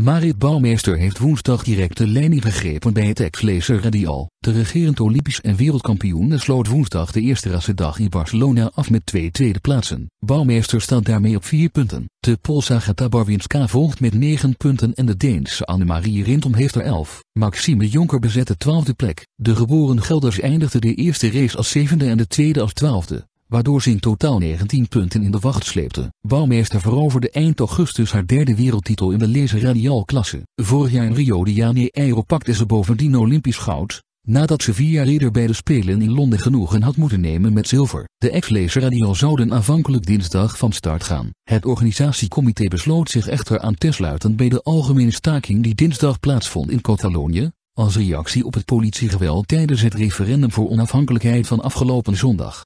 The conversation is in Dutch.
Marit Bouwmeester heeft woensdag direct de leiding gegrepen bij het ex-lezer Radial. De regerend Olympisch en wereldkampioen sloot woensdag de eerste rassendag in Barcelona af met twee tweede plaatsen. Bouwmeester staat daarmee op vier punten. De Polsa Gatabarwinska volgt met negen punten en de Deense Annemarie Rintom heeft er elf. Maxime Jonker bezet de twaalfde plek. De geboren Gelders eindigde de eerste race als zevende en de tweede als twaalfde waardoor ze in totaal 19 punten in de wacht sleepte. Bouwmeester veroverde eind augustus haar derde wereldtitel in de laser radial klasse. Vorig jaar in Rio de Janeiro pakte ze bovendien Olympisch goud, nadat ze vier jaar eerder bij de Spelen in Londen genoegen had moeten nemen met zilver. De ex-laser radial zouden aanvankelijk dinsdag van start gaan. Het organisatiecomité besloot zich echter aan te sluiten bij de algemene staking die dinsdag plaatsvond in Catalonië, als reactie op het politiegeweld tijdens het referendum voor onafhankelijkheid van afgelopen zondag.